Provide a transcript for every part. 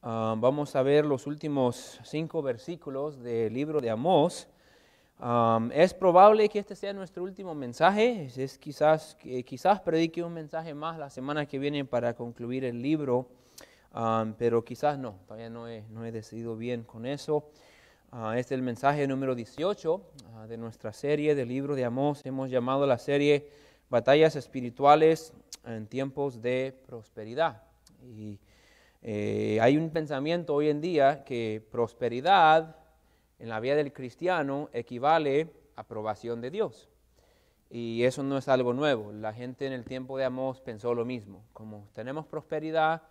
Ah, vamos a ver los últimos cinco versículos del libro de Amós. Ah, es probable que este sea nuestro último mensaje. Es, quizás, quizás predique un mensaje más la semana que viene para concluir el libro, ah, pero quizás no. Todavía no he, decidido bien con eso. este es el mensaje número 18 de nuestra serie del libro de Amós. Hemos llamado la serie Batallas Espirituales en tiempos de prosperidad. Y eh, hay un pensamiento hoy en día que prosperidad en la vida del cristiano equivale a aprobación de Dios. Y eso no es algo nuevo. La gente en el tiempo de Amós pensó lo mismo. Como tenemos prosperidad,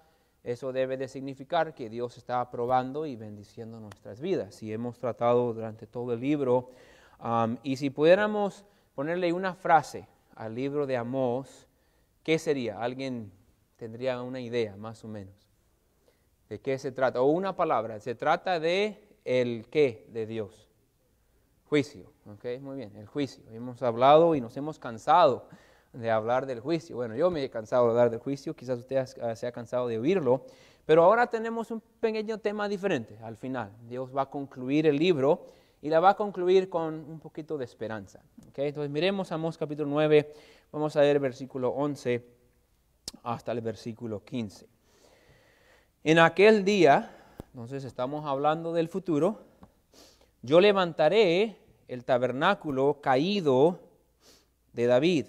eso debe de significar que Dios está aprobando y bendiciendo nuestras vidas. Y hemos tratado durante todo el libro. Um, y si pudiéramos ponerle una frase al libro de Amós, ¿qué sería? ¿Alguien tendría una idea, más o menos? ¿De qué se trata? O una palabra, se trata de el qué de Dios. Juicio, ¿ok? Muy bien, el juicio. Hemos hablado y nos hemos cansado de hablar del juicio. Bueno, yo me he cansado de hablar del juicio, quizás usted se ha cansado de oírlo, pero ahora tenemos un pequeño tema diferente al final. Dios va a concluir el libro y la va a concluir con un poquito de esperanza. ¿okay? Entonces miremos Mos capítulo 9, vamos a ver versículo 11 hasta el versículo 15. En aquel día, entonces estamos hablando del futuro, yo levantaré el tabernáculo caído de David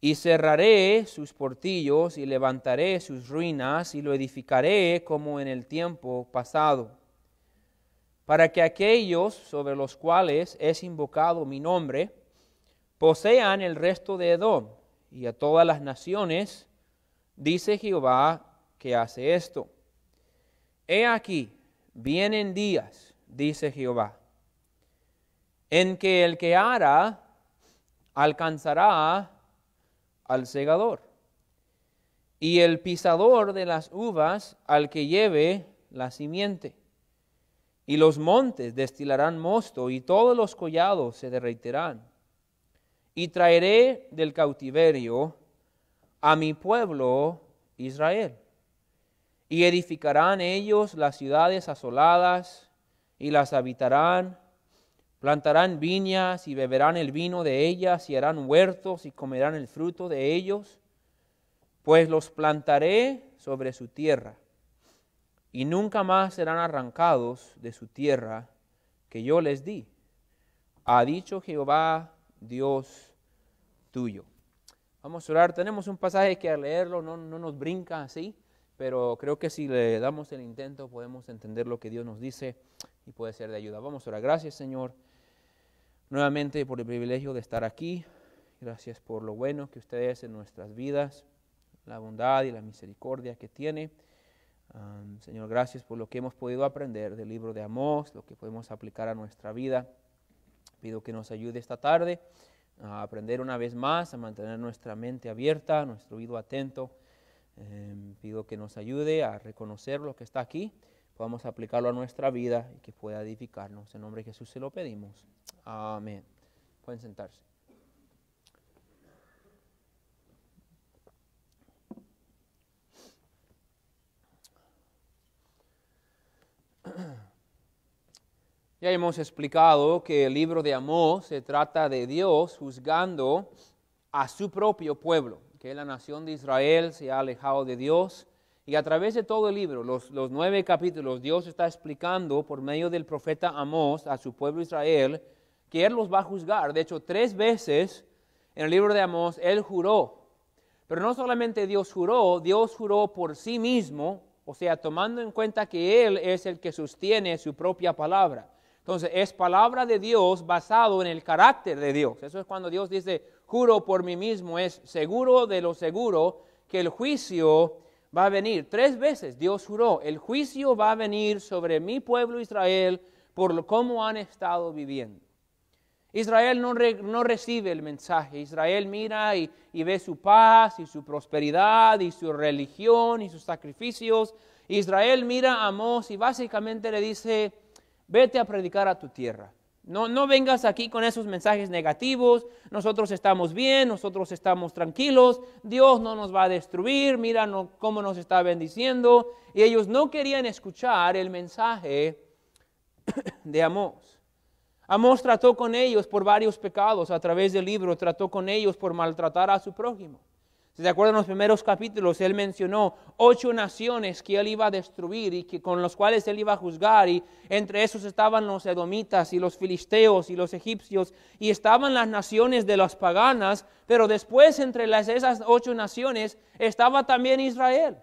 y cerraré sus portillos y levantaré sus ruinas y lo edificaré como en el tiempo pasado, para que aquellos sobre los cuales es invocado mi nombre posean el resto de Edom y a todas las naciones, dice Jehová que hace esto. He aquí, vienen días, dice Jehová, en que el que hará alcanzará al segador y el pisador de las uvas al que lleve la simiente. Y los montes destilarán mosto y todos los collados se derretirán. Y traeré del cautiverio a mi pueblo Israel y edificarán ellos las ciudades asoladas y las habitarán. Plantarán viñas y beberán el vino de ellas y harán huertos y comerán el fruto de ellos. Pues los plantaré sobre su tierra y nunca más serán arrancados de su tierra que yo les di. Ha dicho Jehová Dios tuyo. Vamos a orar. Tenemos un pasaje que al leerlo no, no nos brinca así pero creo que si le damos el intento podemos entender lo que Dios nos dice y puede ser de ayuda. Vamos ahora, Gracias, Señor, nuevamente por el privilegio de estar aquí. Gracias por lo bueno que usted es en nuestras vidas, la bondad y la misericordia que tiene. Señor, gracias por lo que hemos podido aprender del libro de Amós, lo que podemos aplicar a nuestra vida. Pido que nos ayude esta tarde a aprender una vez más, a mantener nuestra mente abierta, nuestro oído atento Em, pido que nos ayude a reconocer lo que está aquí, podamos aplicarlo a nuestra vida y que pueda edificarnos. En nombre de Jesús se lo pedimos. Amén. Pueden sentarse. Ya hemos explicado que el libro de Amós se trata de Dios juzgando a su propio pueblo, que la nación de Israel se ha alejado de Dios. Y a través de todo el libro, los, los nueve capítulos, Dios está explicando por medio del profeta Amós a su pueblo Israel que Él los va a juzgar. De hecho, tres veces en el libro de Amós, Él juró. Pero no solamente Dios juró, Dios juró por sí mismo, o sea, tomando en cuenta que Él es el que sostiene su propia palabra. Entonces, es palabra de Dios basado en el carácter de Dios. Eso es cuando Dios dice, juro por mí mismo, es seguro de lo seguro que el juicio va a venir. Tres veces Dios juró, el juicio va a venir sobre mi pueblo Israel por lo, cómo han estado viviendo. Israel no, recibe el mensaje. Israel mira y, ve su paz y su prosperidad y su religión y sus sacrificios. Israel mira a Amós y básicamente le dice, vete a predicar a tu tierra. No, no vengas aquí con esos mensajes negativos, nosotros estamos bien, nosotros estamos tranquilos, Dios no nos va a destruir, mira cómo nos está bendiciendo. Y ellos no querían escuchar el mensaje de Amós. Amós trató con ellos por varios pecados a través del libro, trató con ellos por maltratar a su prójimo. Si se acuerdan los primeros capítulos, él mencionó ocho naciones que él iba a destruir y que con los cuales él iba a juzgar y entre esos estaban los edomitas y los filisteos y los egipcios y estaban las naciones de las paganas, pero después entre esas ocho naciones estaba también Israel.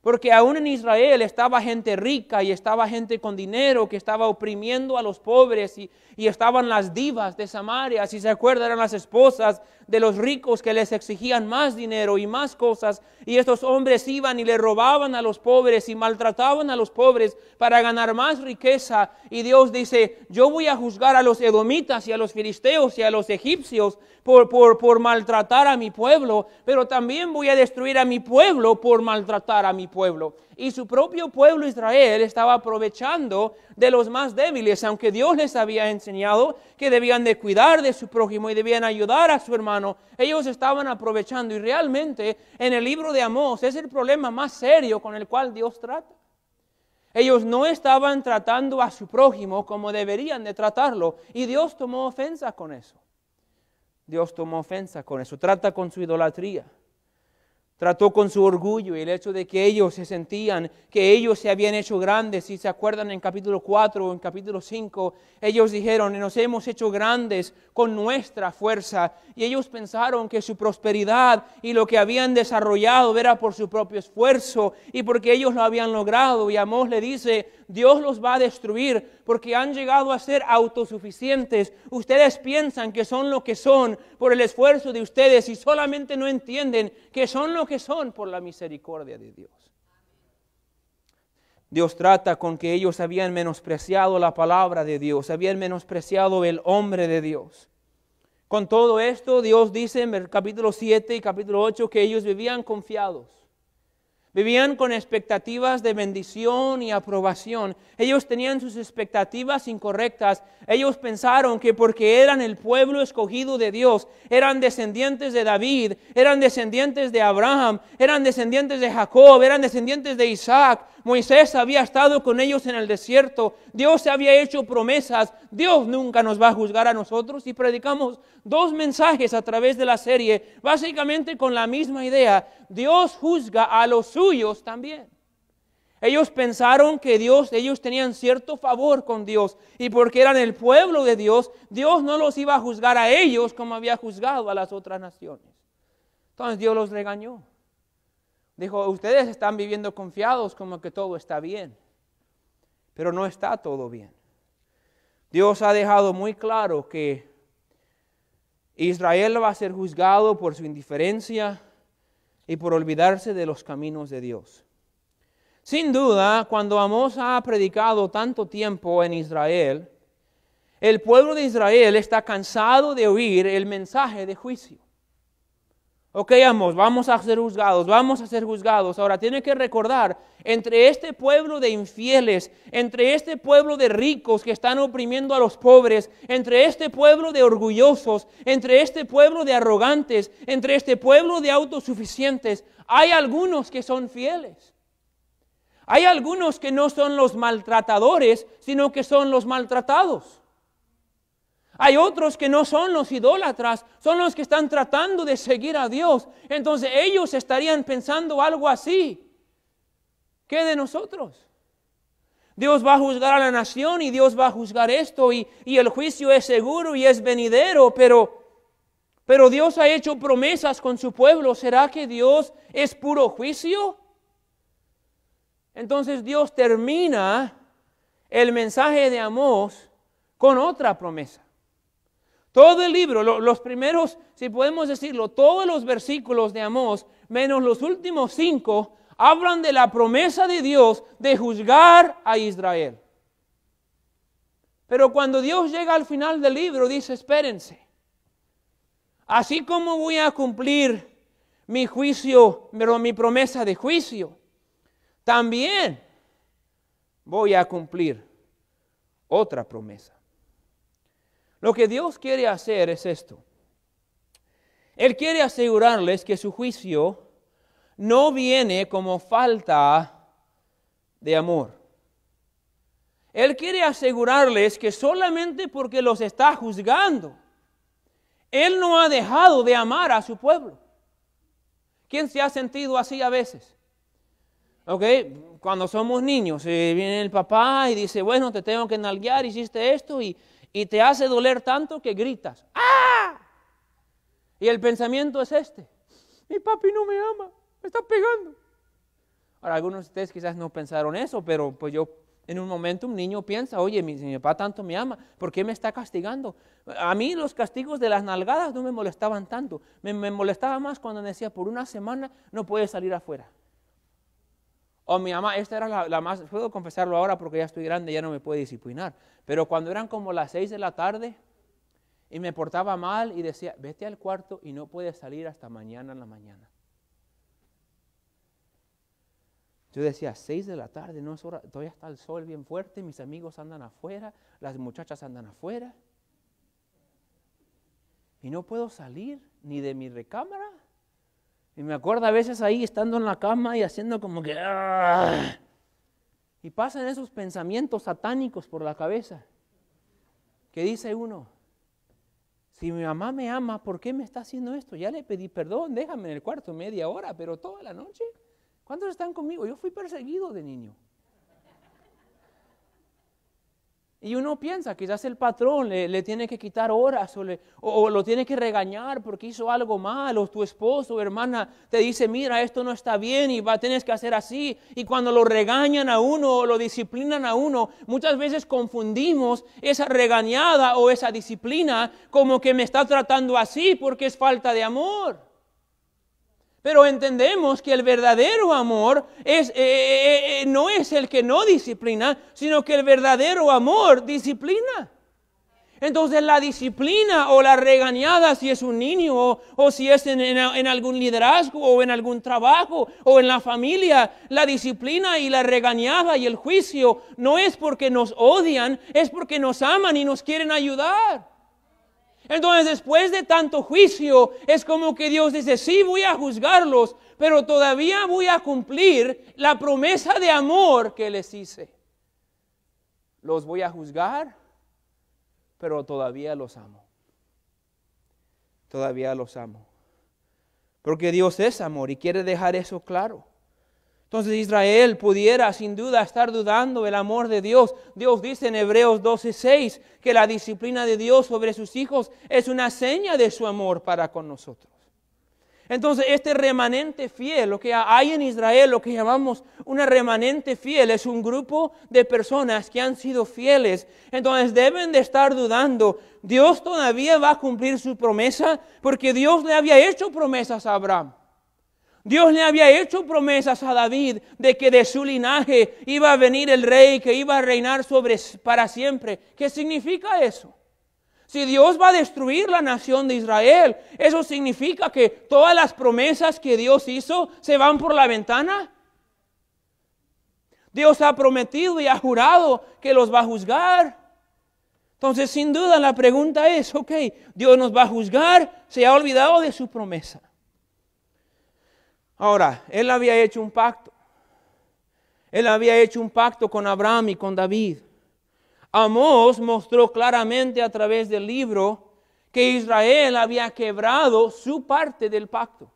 Porque aún en Israel estaba gente rica y estaba gente con dinero que estaba oprimiendo a los pobres y, y, estaban las divas de Samaria, si se acuerdan, eran las esposas de los ricos que les exigían más dinero y más cosas, y estos hombres iban y le robaban a los pobres y maltrataban a los pobres para ganar más riqueza. Y Dios dice, yo voy a juzgar a los edomitas y a los filisteos y a los egipcios por, por, por maltratar a mi pueblo, pero también voy a destruir a mi pueblo por maltratar a mi pueblo y su propio pueblo Israel estaba aprovechando de los más débiles, aunque Dios les había enseñado que debían de cuidar de su prójimo y debían ayudar a su hermano. Ellos estaban aprovechando y realmente en el libro de Amós es el problema más serio con el cual Dios trata. Ellos no estaban tratando a su prójimo como deberían de tratarlo y Dios tomó ofensa con eso. Dios tomó ofensa con eso, trata con su idolatría Trató con su orgullo y el hecho de que ellos se sentían, que ellos se habían hecho grandes. Si se acuerdan en capítulo 4 o en capítulo 5, ellos dijeron, nos hemos hecho grandes con nuestra fuerza. Y ellos pensaron que su prosperidad y lo que habían desarrollado era por su propio esfuerzo y porque ellos lo habían logrado. Y Amós le dice, Dios los va a destruir porque han llegado a ser autosuficientes. Ustedes piensan que son lo que son por el esfuerzo de ustedes y solamente no entienden que son lo que son por la misericordia de Dios. Dios trata con que ellos habían menospreciado la palabra de Dios, habían menospreciado el hombre de Dios. Con todo esto, Dios dice en el capítulo 7 y capítulo 8 que ellos vivían confiados Vivían con expectativas de bendición y aprobación. Ellos tenían sus expectativas incorrectas. Ellos pensaron que porque eran el pueblo escogido de Dios, eran descendientes de David, eran descendientes de Abraham, eran descendientes de Jacob, eran descendientes de Isaac, Moisés había estado con ellos en el desierto, Dios se había hecho promesas, Dios nunca nos va a juzgar a nosotros y predicamos dos mensajes a través de la serie, básicamente con la misma idea, Dios juzga a los suyos también. Ellos pensaron que Dios, ellos tenían cierto favor con Dios y porque eran el pueblo de Dios, Dios no los iba a juzgar a ellos como había juzgado a las otras naciones. Entonces Dios los regañó. Dijo, ustedes están viviendo confiados como que todo está bien, pero no está todo bien. Dios ha dejado muy claro que Israel va a ser juzgado por su indiferencia y por olvidarse de los caminos de Dios. Sin duda, cuando Amós ha predicado tanto tiempo en Israel, el pueblo de Israel está cansado de oír el mensaje de juicio. Ok, amos, vamos a ser juzgados, vamos a ser juzgados. Ahora tiene que recordar, entre este pueblo de infieles, entre este pueblo de ricos que están oprimiendo a los pobres, entre este pueblo de orgullosos, entre este pueblo de arrogantes, entre este pueblo de autosuficientes, hay algunos que son fieles. Hay algunos que no son los maltratadores, sino que son los maltratados. Hay otros que no son los idólatras, son los que están tratando de seguir a Dios. Entonces ellos estarían pensando algo así. ¿Qué de nosotros? Dios va a juzgar a la nación y Dios va a juzgar esto y, el juicio es seguro y es venidero, pero, pero Dios ha hecho promesas con su pueblo. ¿Será que Dios es puro juicio? Entonces Dios termina el mensaje de Amós con otra promesa. Todo el libro, los primeros, si podemos decirlo, todos los versículos de Amós, menos los últimos cinco, hablan de la promesa de Dios de juzgar a Israel. Pero cuando Dios llega al final del libro, dice, espérense, así como voy a cumplir mi juicio, pero mi promesa de juicio, también voy a cumplir otra promesa. Lo que Dios quiere hacer es esto. Él quiere asegurarles que su juicio no viene como falta de amor. Él quiere asegurarles que solamente porque los está juzgando, Él no ha dejado de amar a su pueblo. ¿Quién se ha sentido así a veces? ¿Ok? Cuando somos niños, eh, viene el papá y dice, bueno, te tengo que nalguear, hiciste esto, y y te hace doler tanto que gritas. ¡Ah! Y el pensamiento es este. Mi papi no me ama, me está pegando. Ahora, algunos de ustedes quizás no pensaron eso, pero pues yo en un momento un niño piensa, oye, mi, papá tanto me ama, ¿por qué me está castigando? A mí los castigos de las nalgadas no me molestaban tanto, me, me molestaba más cuando me decía, por una semana no puedes salir afuera. O oh, mi mamá, esta era la, más, puedo confesarlo ahora porque ya estoy grande, ya no me puede disciplinar. Pero cuando eran como las seis de la tarde y me portaba mal y decía, vete al cuarto y no puedes salir hasta mañana en la mañana. Yo decía, seis de la tarde, no es hora, todavía está el sol bien fuerte, mis amigos andan afuera, las muchachas andan afuera. Y no puedo salir ni de mi recámara. Y me acuerdo a veces ahí estando en la cama y haciendo como que... Ah". Y pasan esos pensamientos satánicos por la cabeza. Que dice uno, si mi mamá me ama, ¿por qué me está haciendo esto? Ya le pedí perdón, déjame en el cuarto media hora, pero toda la noche. ¿Cuántos están conmigo? Yo fui perseguido de niño. Y uno piensa, quizás el patrón le, tiene que quitar horas o, lo tiene que regañar porque hizo algo mal, o tu esposo o hermana te dice, mira, esto no está bien y va, tienes que hacer así. Y cuando lo regañan a uno o lo disciplinan a uno, muchas veces confundimos esa regañada o esa disciplina como que me está tratando así porque es falta de amor. Pero entendemos que el verdadero amor eh, eh, eh, no es el que no disciplina, sino que el verdadero amor disciplina. Entonces la disciplina o la regañada si es un niño o, si es en, algún liderazgo o en algún trabajo o en la familia, la disciplina y la regañada y el juicio no es porque nos odian, es porque nos aman y nos quieren ayudar. Entonces, después de tanto juicio, es como que Dios dice, sí, voy a juzgarlos, pero todavía voy a cumplir la promesa de amor que les hice. Los voy a juzgar, pero todavía los amo. Todavía los amo. Porque Dios es amor y quiere dejar eso claro. Entonces Israel pudiera sin duda estar dudando del amor de Dios. Dios dice en Hebreos 12:6 que la disciplina de Dios sobre sus hijos es una seña de su amor para con nosotros. Entonces este remanente fiel, lo que hay en Israel, lo que llamamos una remanente fiel, es un grupo de personas que han sido fieles. Entonces deben de estar dudando, ¿Dios todavía va a cumplir su promesa? Porque Dios le había hecho promesas a Abraham. Dios le había hecho promesas a David de que de su linaje iba a venir el rey que iba a reinar sobre para siempre. ¿Qué significa eso? Si Dios va a destruir la nación de Israel, eso significa que todas las promesas que Dios hizo se van por la ventana. Dios ha prometido y ha jurado que los va a juzgar. Entonces, sin duda, la pregunta es, ok, Dios nos va a juzgar, se ha olvidado de su promesa. Ahora, él había hecho un pacto. Él había hecho un pacto con Abraham y con David. Amós mostró claramente a través del libro que Israel había quebrado su parte del pacto.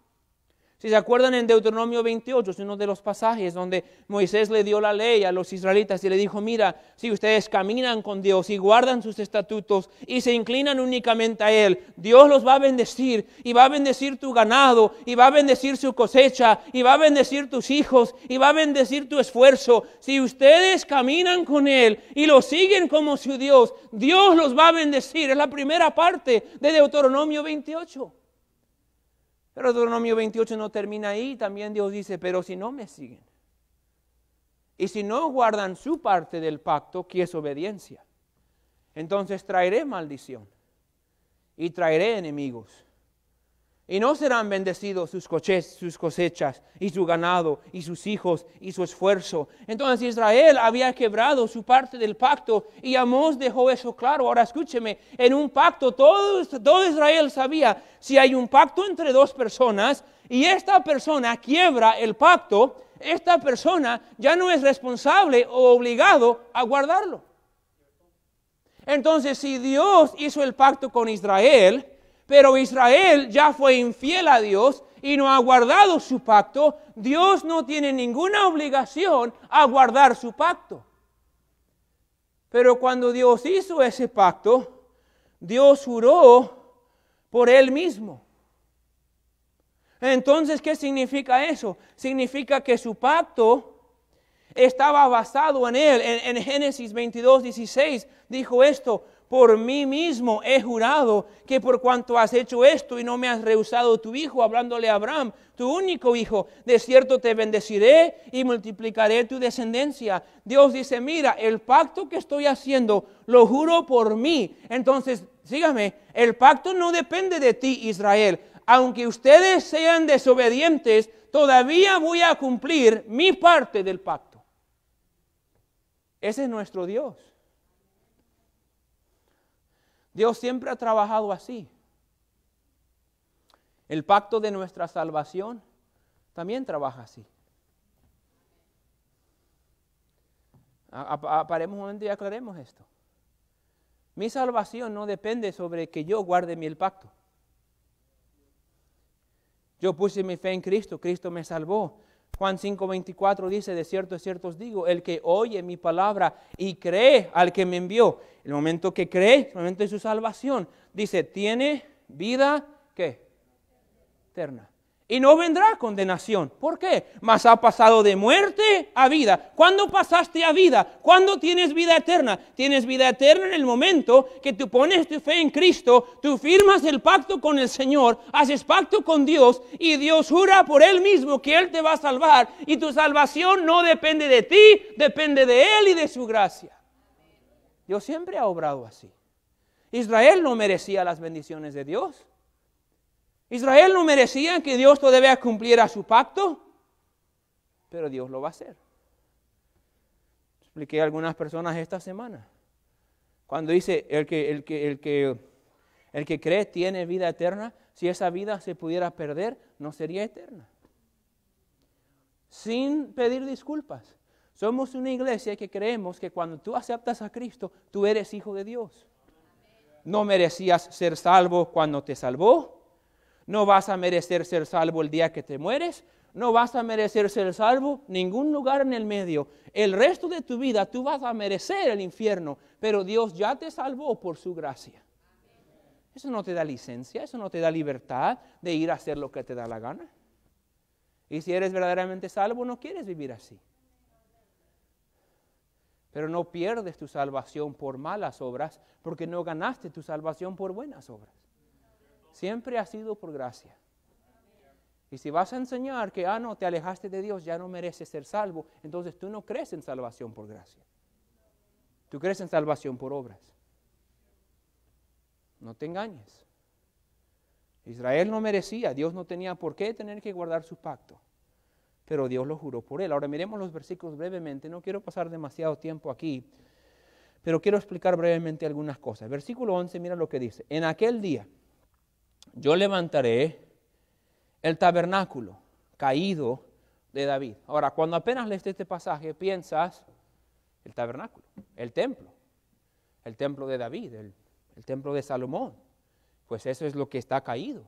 Si se acuerdan en Deuteronomio 28, es uno de los pasajes donde Moisés le dio la ley a los israelitas y le dijo, mira, si ustedes caminan con Dios y guardan sus estatutos y se inclinan únicamente a Él, Dios los va a bendecir y va a bendecir tu ganado y va a bendecir su cosecha y va a bendecir tus hijos y va a bendecir tu esfuerzo. Si ustedes caminan con Él y lo siguen como su Dios, Dios los va a bendecir. Es la primera parte de Deuteronomio 28. Pero Deuteronomio 28 no termina ahí, también Dios dice, pero si no me siguen, y si no guardan su parte del pacto, que es obediencia, entonces traeré maldición y traeré enemigos y no serán bendecidos sus, coches, sus cosechas y su ganado y sus hijos y su esfuerzo. Entonces Israel había quebrado su parte del pacto y Amós dejó eso claro. Ahora escúcheme, en un pacto todo, todo Israel sabía, si hay un pacto entre dos personas y esta persona quiebra el pacto, esta persona ya no es responsable o obligado a guardarlo. Entonces si Dios hizo el pacto con Israel, pero Israel ya fue infiel a Dios y no ha guardado su pacto. Dios no tiene ninguna obligación a guardar su pacto. Pero cuando Dios hizo ese pacto, Dios juró por él mismo. Entonces, ¿qué significa eso? Significa que su pacto estaba basado en él. En, Génesis 22, 16 dijo esto, por mí mismo he jurado que por cuanto has hecho esto y no me has rehusado tu hijo, hablándole a Abraham, tu único hijo, de cierto te bendeciré y multiplicaré tu descendencia. Dios dice, mira, el pacto que estoy haciendo, lo juro por mí. Entonces, sígame, el pacto no depende de ti, Israel. Aunque ustedes sean desobedientes, todavía voy a cumplir mi parte del pacto. Ese es nuestro Dios. Dios siempre ha trabajado así. El pacto de nuestra salvación también trabaja así. Aparemos un momento y aclaremos esto. Mi salvación no depende sobre que yo guarde mi el pacto. Yo puse mi fe en Cristo, Cristo me salvó. Juan 5:24 dice, de cierto, es cierto os digo, el que oye mi palabra y cree al que me envió, el momento que cree, el momento de su salvación, dice, tiene vida, ¿qué? Eterna y no vendrá condenación. ¿Por qué? Mas ha pasado de muerte a vida. ¿Cuándo pasaste a vida? ¿Cuándo tienes vida eterna? Tienes vida eterna en el momento que tú pones tu fe en Cristo, tú firmas el pacto con el Señor, haces pacto con Dios y Dios jura por Él mismo que Él te va a salvar y tu salvación no depende de ti, depende de Él y de su gracia. Dios siempre ha obrado así. Israel no merecía las bendiciones de Dios. Israel no merecía que Dios todavía cumpliera su pacto, pero Dios lo va a hacer. Expliqué a algunas personas esta semana. Cuando dice el que, el que, el que, el que cree tiene vida eterna, si esa vida se pudiera perder, no sería eterna. Sin pedir disculpas. Somos una iglesia que creemos que cuando tú aceptas a Cristo, tú eres hijo de Dios. No merecías ser salvo cuando te salvó no vas a merecer ser salvo el día que te mueres, no vas a merecer ser salvo ningún lugar en el medio. El resto de tu vida tú vas a merecer el infierno, pero Dios ya te salvó por su gracia. Eso no te da licencia, eso no te da libertad de ir a hacer lo que te da la gana. Y si eres verdaderamente salvo, no quieres vivir así. Pero no pierdes tu salvación por malas obras, porque no ganaste tu salvación por buenas obras. Siempre ha sido por gracia. Y si vas a enseñar que, ah, no, te alejaste de Dios, ya no mereces ser salvo, entonces tú no crees en salvación por gracia. Tú crees en salvación por obras. No te engañes. Israel no merecía, Dios no tenía por qué tener que guardar su pacto, pero Dios lo juró por él. Ahora miremos los versículos brevemente, no quiero pasar demasiado tiempo aquí, pero quiero explicar brevemente algunas cosas. Versículo 11, mira lo que dice. En aquel día, yo levantaré el tabernáculo caído de David. Ahora, cuando apenas lees este pasaje, piensas el tabernáculo, el templo, el templo de David, el, el templo de Salomón. Pues eso es lo que está caído.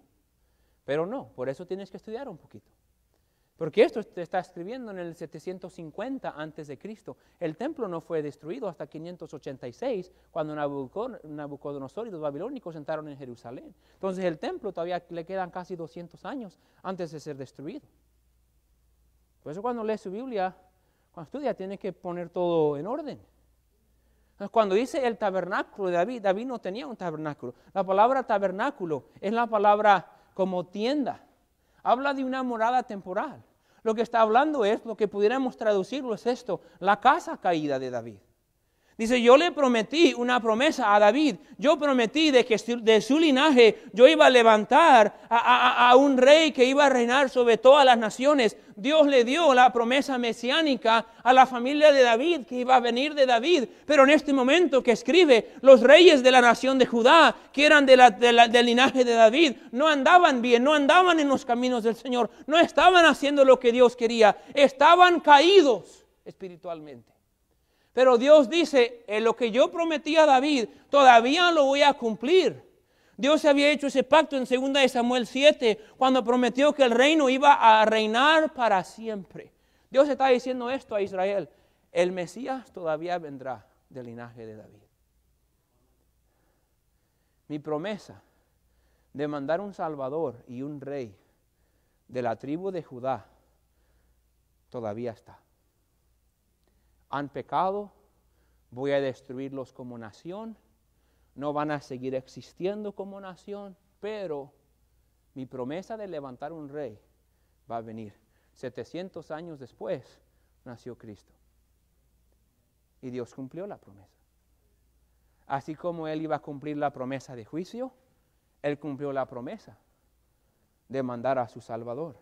Pero no, por eso tienes que estudiar un poquito. Porque esto está escribiendo en el 750 antes de Cristo. El templo no fue destruido hasta 586, cuando Nabucodonosor y los babilónicos entraron en Jerusalén. Entonces el templo todavía le quedan casi 200 años antes de ser destruido. Por eso cuando lee su Biblia, cuando estudia, tiene que poner todo en orden. cuando dice el tabernáculo de David, David no tenía un tabernáculo. La palabra tabernáculo es la palabra como tienda. Habla de una morada temporal lo que está hablando es, lo que pudiéramos traducirlo es esto, la casa caída de David. Dice, yo le prometí una promesa a David. Yo prometí de que de su linaje yo iba a levantar a, un rey que iba a reinar sobre todas las naciones. Dios le dio la promesa mesiánica a la familia de David, que iba a venir de David. Pero en este momento que escribe, los reyes de la nación de Judá, que eran del linaje de David, no andaban bien, no andaban en los caminos del Señor, no estaban haciendo lo que Dios quería, estaban caídos espiritualmente. Pero Dios dice, en lo que yo prometí a David, todavía lo voy a cumplir. Dios había hecho ese pacto en 2 Samuel 7, cuando prometió que el reino iba a reinar para siempre. Dios está diciendo esto a Israel. El Mesías todavía vendrá del linaje de David. Mi promesa de mandar un Salvador y un Rey de la tribu de Judá todavía está han pecado, voy a destruirlos como nación, no van a seguir existiendo como nación, pero mi promesa de levantar un rey va a venir. 700 años después nació Cristo. Y Dios cumplió la promesa. Así como Él iba a cumplir la promesa de juicio, Él cumplió la promesa de mandar a su Salvador.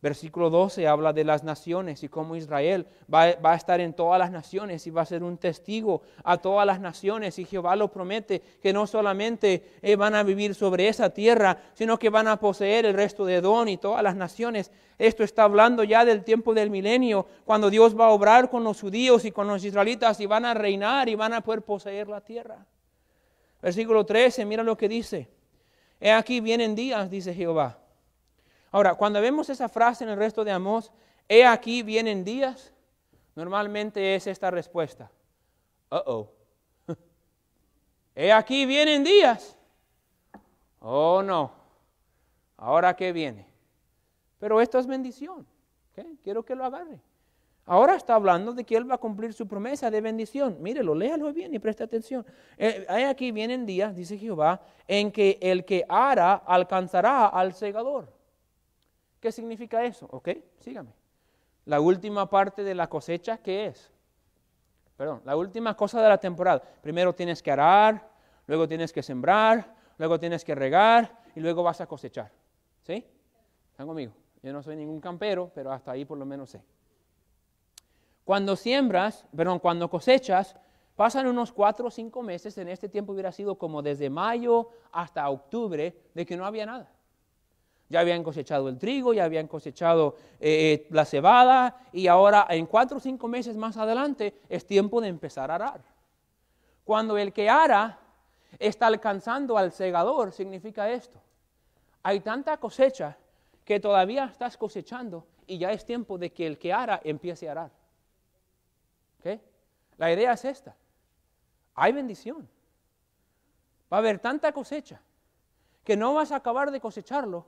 Versículo 12 habla de las naciones y cómo Israel va, a estar en todas las naciones y va a ser un testigo a todas las naciones. Y Jehová lo promete que no solamente eh, van a vivir sobre esa tierra, sino que van a poseer el resto de Edom y todas las naciones. Esto está hablando ya del tiempo del milenio, cuando Dios va a obrar con los judíos y con los israelitas y van a reinar y van a poder poseer la tierra. Versículo 13, mira lo que dice. He aquí vienen días, dice Jehová Ahora, cuando vemos esa frase en el resto de Amós, he aquí vienen días, normalmente es esta respuesta. Uh-oh. he aquí vienen días. Oh no. Ahora que viene. Pero esto es bendición. Quiero que lo agarre. Ahora está hablando de que Él va a cumplir su promesa de bendición. Mírelo, léalo bien y presta atención. Eh, he aquí vienen días, dice Jehová, en que el que ara alcanzará al segador. ¿Qué significa eso? Ok, sígame. La última parte de la cosecha, ¿qué es? Perdón, la última cosa de la temporada. Primero tienes que arar, luego tienes que sembrar, luego tienes que regar y luego vas a cosechar. ¿Sí? Están conmigo. Yo no soy ningún campero, pero hasta ahí por lo menos sé. Cuando siembras, perdón, cuando cosechas, pasan unos cuatro o cinco meses, en este tiempo hubiera sido como desde mayo hasta octubre, de que no había nada. Ya habían cosechado el trigo, ya habían cosechado eh, eh, la cebada y ahora en cuatro o cinco meses más adelante es tiempo de empezar a arar. Cuando el que ara está alcanzando al segador, significa esto. Hay tanta cosecha que todavía estás cosechando y ya es tiempo de que el que ara empiece a arar. ¿Qué? La idea es esta. Hay bendición. Va a haber tanta cosecha que no vas a acabar de cosecharlo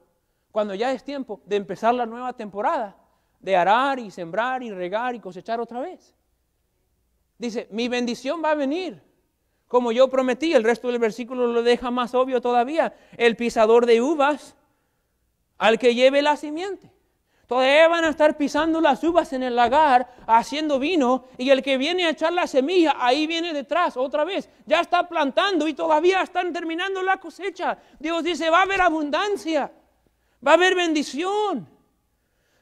cuando ya es tiempo de empezar la nueva temporada, de arar y sembrar y regar y cosechar otra vez. Dice, mi bendición va a venir, como yo prometí, el resto del versículo lo deja más obvio todavía, el pisador de uvas al que lleve la simiente. Todavía van a estar pisando las uvas en el lagar, haciendo vino, y el que viene a echar la semilla, ahí viene detrás otra vez. Ya está plantando y todavía están terminando la cosecha. Dios dice, va a haber abundancia. Va a haber bendición.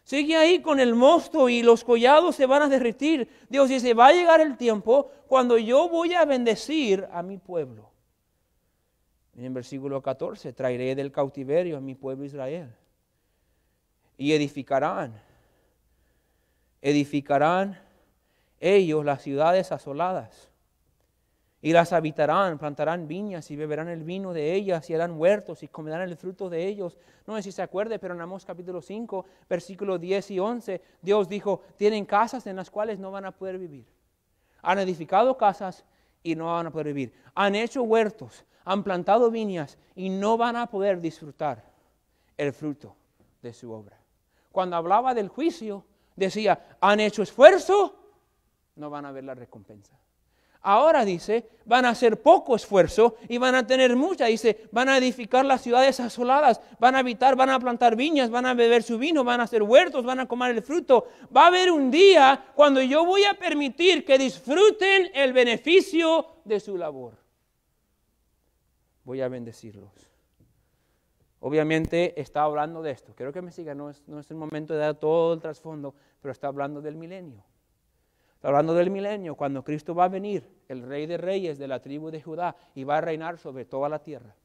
Sigue ahí con el mosto y los collados se van a derretir. Dios dice, va a llegar el tiempo cuando yo voy a bendecir a mi pueblo. En el versículo 14, traeré del cautiverio a mi pueblo Israel. Y edificarán, edificarán ellos las ciudades asoladas y las habitarán, plantarán viñas y beberán el vino de ellas y harán huertos y comerán el fruto de ellos. No sé si se acuerde, pero en Amós capítulo 5, versículos 10 y 11, Dios dijo, tienen casas en las cuales no van a poder vivir. Han edificado casas y no van a poder vivir. Han hecho huertos, han plantado viñas y no van a poder disfrutar el fruto de su obra. Cuando hablaba del juicio, decía, han hecho esfuerzo, no van a ver la recompensa. Ahora dice, van a hacer poco esfuerzo y van a tener mucha. Dice, van a edificar las ciudades asoladas, van a habitar, van a plantar viñas, van a beber su vino, van a hacer huertos, van a comer el fruto. Va a haber un día cuando yo voy a permitir que disfruten el beneficio de su labor. Voy a bendecirlos. Obviamente está hablando de esto. Creo que me siga, no es el momento de dar todo el trasfondo, pero está hablando del milenio. Está hablando del milenio, cuando Cristo va a venir, el rey de reyes de la tribu de Judá, y va a reinar sobre toda la tierra.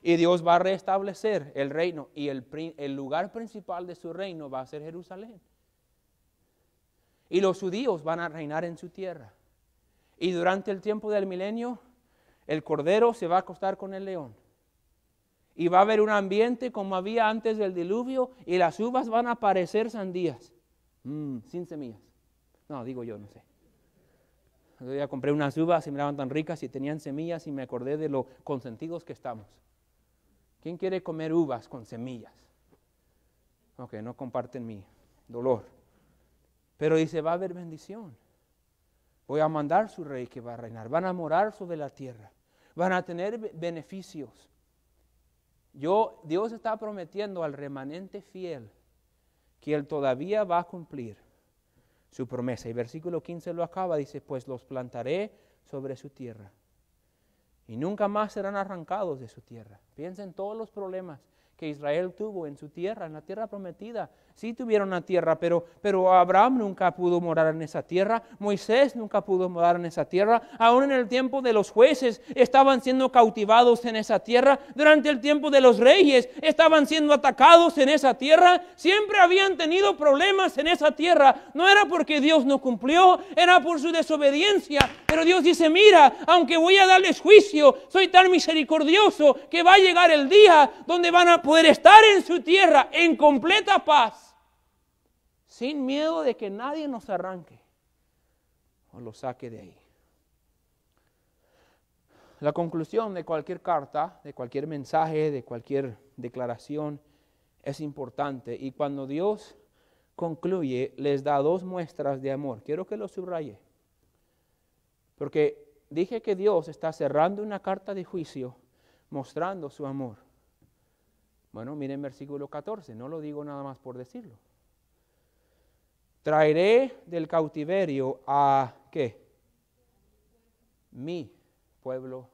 Y Dios va a restablecer el reino y el, lugar principal de su reino va a ser Jerusalén. Y los judíos van a reinar en su tierra. Y durante el tiempo del milenio, el cordero se va a acostar con el león. Y va a haber un ambiente como había antes del diluvio y las uvas van a parecer sandías, mm, sin semillas. No, digo yo, no sé. Yo ya compré unas uvas y me miraban tan ricas y tenían semillas y me acordé de lo consentidos que estamos. ¿Quién quiere comer uvas con semillas? Ok, no comparten mi dolor. Pero dice, va a haber bendición. Voy a mandar su rey que va a reinar. Van a morar sobre la tierra. Van a tener beneficios. Yo, Dios está prometiendo al remanente fiel que Él todavía va a cumplir su promesa. Y versículo 15 lo acaba, dice, pues los plantaré sobre su tierra. Y nunca más serán arrancados de su tierra. Piensen todos los problemas que Israel tuvo en su tierra, en la tierra prometida. Sí tuvieron una tierra, pero, pero Abraham nunca pudo morar en esa tierra, Moisés nunca pudo morar en esa tierra, aún en el tiempo de los jueces estaban siendo cautivados en esa tierra, durante el tiempo de los reyes estaban siendo atacados en esa tierra, siempre habían tenido problemas en esa tierra, no era porque Dios no cumplió, era por su desobediencia, pero Dios dice, mira, aunque voy a darles juicio, soy tan misericordioso que va a llegar el día donde van a poder estar en su tierra en completa paz, sin miedo de que nadie nos arranque o lo saque de ahí. La conclusión de cualquier carta, de cualquier mensaje, de cualquier declaración es importante y cuando Dios concluye les da dos muestras de amor. Quiero que lo subraye, porque dije que Dios está cerrando una carta de juicio mostrando su amor. Bueno, miren versículo 14, no lo digo nada más por decirlo. Traeré del cautiverio a qué? Mi pueblo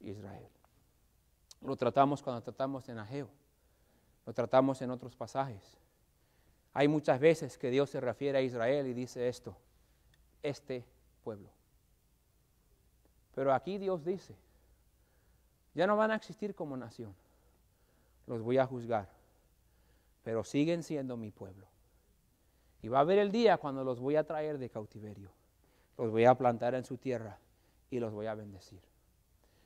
Israel. Lo tratamos cuando tratamos en Ageo. Lo tratamos en otros pasajes. Hay muchas veces que Dios se refiere a Israel y dice esto, este pueblo. Pero aquí Dios dice, ya no van a existir como nación los voy a juzgar, pero siguen siendo mi pueblo. Y va a haber el día cuando los voy a traer de cautiverio, los voy a plantar en su tierra y los voy a bendecir.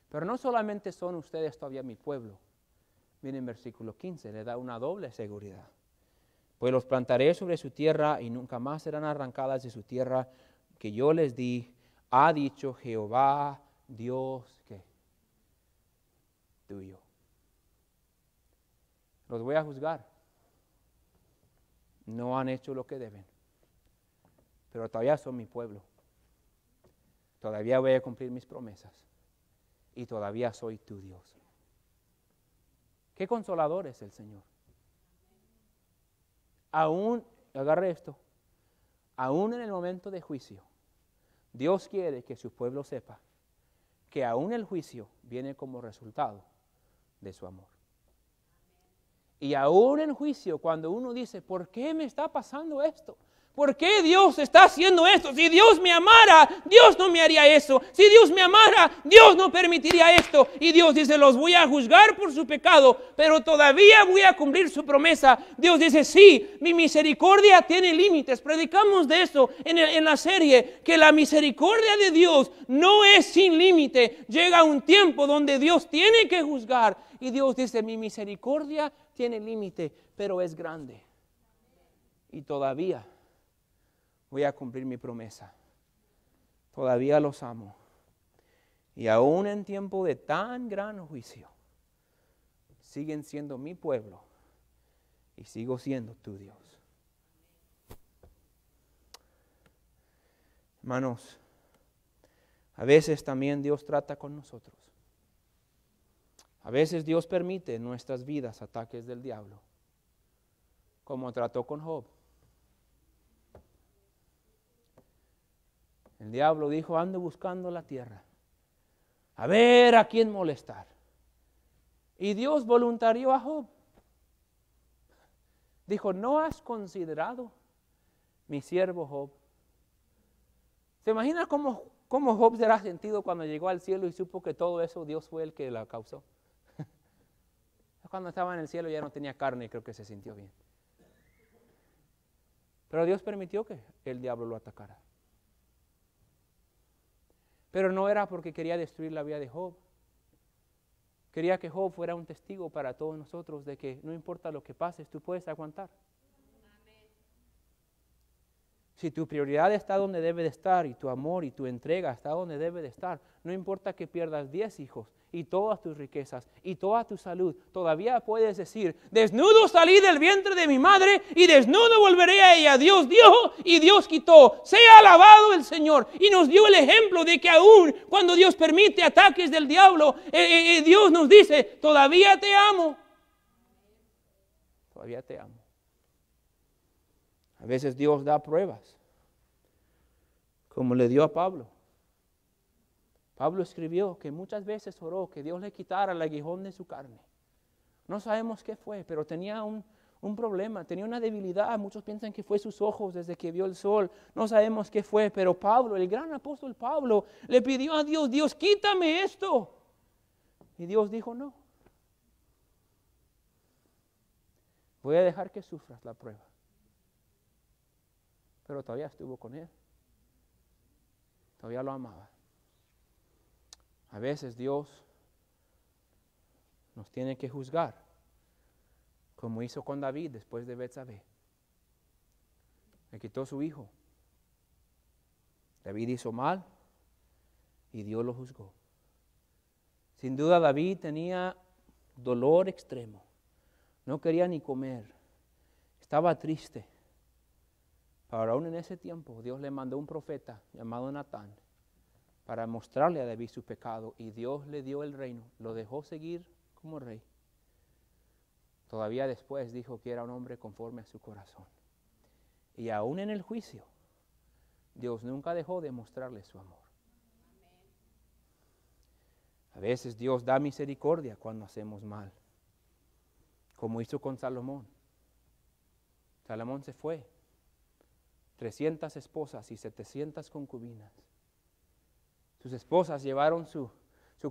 Pero no solamente son ustedes todavía mi pueblo, miren versículo 15, le da una doble seguridad. Pues los plantaré sobre su tierra y nunca más serán arrancadas de su tierra que yo les di, ha dicho Jehová Dios que tuyo. Los voy a juzgar. No han hecho lo que deben. Pero todavía son mi pueblo. Todavía voy a cumplir mis promesas. Y todavía soy tu Dios. Qué consolador es el Señor. Aún, agarre esto, aún en el momento de juicio, Dios quiere que su pueblo sepa que aún el juicio viene como resultado de su amor. Y ahora en juicio, cuando uno dice, ¿por qué me está pasando esto? ¿Por qué Dios está haciendo esto? Si Dios me amara, Dios no me haría eso. Si Dios me amara, Dios no permitiría esto. Y Dios dice, los voy a juzgar por su pecado, pero todavía voy a cumplir su promesa. Dios dice, sí, mi misericordia tiene límites. Predicamos de eso en, en la serie, que la misericordia de Dios no es sin límite. Llega un tiempo donde Dios tiene que juzgar. Y Dios dice, mi misericordia tiene límite, pero es grande. Y todavía voy a cumplir mi promesa. Todavía los amo. Y aún en tiempo de tan gran juicio, siguen siendo mi pueblo y sigo siendo tu Dios. Hermanos, a veces también Dios trata con nosotros a veces Dios permite en nuestras vidas ataques del diablo, como trató con Job. El diablo dijo, ande buscando la tierra, a ver a quién molestar. Y Dios voluntarió a Job. Dijo, ¿no has considerado mi siervo Job? ¿Se imagina cómo, cómo Job será sentido cuando llegó al cielo y supo que todo eso Dios fue el que la causó? cuando estaba en el cielo ya no tenía carne y creo que se sintió bien. Pero Dios permitió que el diablo lo atacara. Pero no era porque quería destruir la vida de Job. Quería que Job fuera un testigo para todos nosotros de que no importa lo que pases, tú puedes aguantar. Si tu prioridad está donde debe de estar y tu amor y tu entrega está donde debe de estar, no importa que pierdas 10 hijos, y todas tus riquezas y toda tu salud. Todavía puedes decir, desnudo salí del vientre de mi madre y desnudo volveré a ella. Dios dio y Dios quitó. Sea alabado el Señor. Y nos dio el ejemplo de que aún cuando Dios permite ataques del diablo, eh, eh, eh, Dios nos dice, todavía te amo. Todavía te amo. A veces Dios da pruebas, como le dio a Pablo. Pablo escribió que muchas veces oró que Dios le quitara el aguijón de su carne. No sabemos qué fue, pero tenía un, problema, tenía una debilidad. Muchos piensan que fue sus ojos desde que vio el sol. No sabemos qué fue, pero Pablo, el gran apóstol Pablo, le pidió a Dios, Dios, quítame esto. Y Dios dijo, no. Voy a dejar que sufras la prueba. Pero todavía estuvo con él. Todavía lo amaba. A veces Dios nos tiene que juzgar, como hizo con David después de Betsabé. Le quitó su hijo. David hizo mal y Dios lo juzgó. Sin duda David tenía dolor extremo. No quería ni comer. Estaba triste. Pero aún en ese tiempo Dios le mandó un profeta llamado Natán para mostrarle a David su pecado y Dios le dio el reino, lo dejó seguir como rey. Todavía después dijo que era un hombre conforme a su corazón. Y aún en el juicio, Dios nunca dejó de mostrarle su amor. A veces Dios da misericordia cuando hacemos mal, como hizo con Salomón. Salomón se fue, 300 esposas y 700 concubinas sus esposas llevaron su,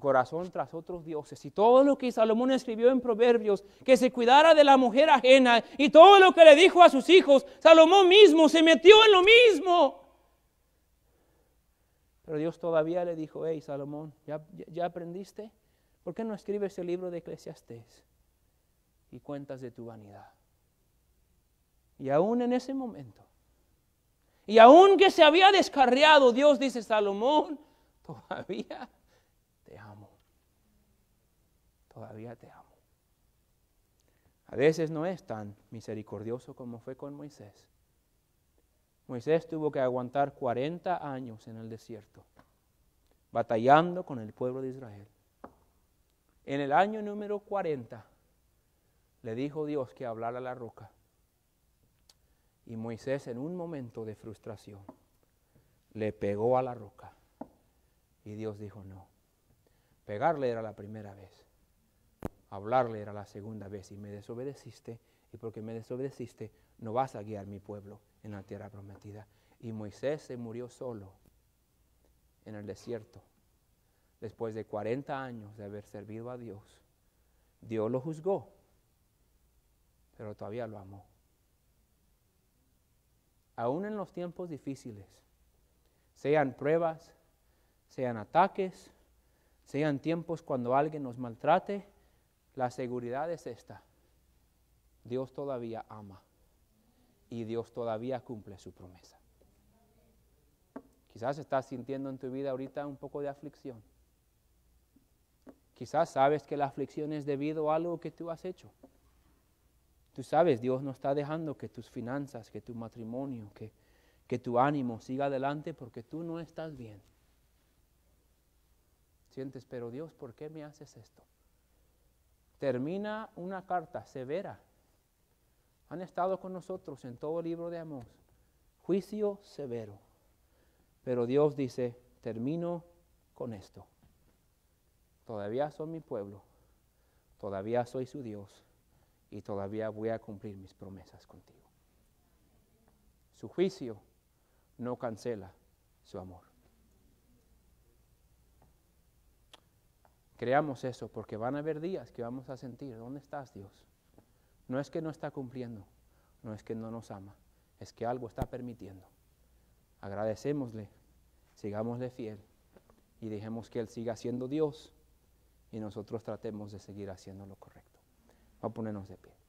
corazón tras otros dioses. Y todo lo que Salomón escribió en Proverbios, que se cuidara de la mujer ajena, y todo lo que le dijo a sus hijos, Salomón mismo se metió en lo mismo. Pero Dios todavía le dijo, hey Salomón, ¿ya, aprendiste? ¿Por qué no escribes el libro de Eclesiastés y cuentas de tu vanidad? Y aún en ese momento, y aún que se había descarriado, Dios dice, Salomón, todavía te amo. Todavía te amo. A veces no es tan misericordioso como fue con Moisés. Moisés tuvo que aguantar 40 años en el desierto, batallando con el pueblo de Israel. En el año número 40 le dijo Dios que hablara la roca. Y Moisés en un momento de frustración le pegó a la roca y Dios dijo no. Pegarle era la primera vez. Hablarle era la segunda vez. Y me desobedeciste. Y porque me desobedeciste, no vas a guiar mi pueblo en la tierra prometida. Y Moisés se murió solo en el desierto. Después de 40 años de haber servido a Dios, Dios lo juzgó, pero todavía lo amó. Aún en los tiempos difíciles, sean pruebas, sean ataques, sean tiempos cuando alguien nos maltrate, la seguridad es esta. Dios todavía ama y Dios todavía cumple su promesa. Quizás estás sintiendo en tu vida ahorita un poco de aflicción. Quizás sabes que la aflicción es debido a algo que tú has hecho. Tú sabes, Dios no está dejando que tus finanzas, que tu matrimonio, que, que tu ánimo siga adelante porque tú no estás bien sientes, pero Dios, ¿por qué me haces esto? Termina una carta severa. Han estado con nosotros en todo el libro de amor. Juicio severo. Pero Dios dice, termino con esto. Todavía soy mi pueblo, todavía soy su Dios y todavía voy a cumplir mis promesas contigo. Su juicio no cancela su amor. Creamos eso, porque van a haber días que vamos a sentir, ¿dónde estás Dios? No es que no está cumpliendo, no es que no nos ama, es que algo está permitiendo. Agradecémosle, sigámosle fiel y dejemos que Él siga siendo Dios y nosotros tratemos de seguir haciendo lo correcto. va a ponernos de pie.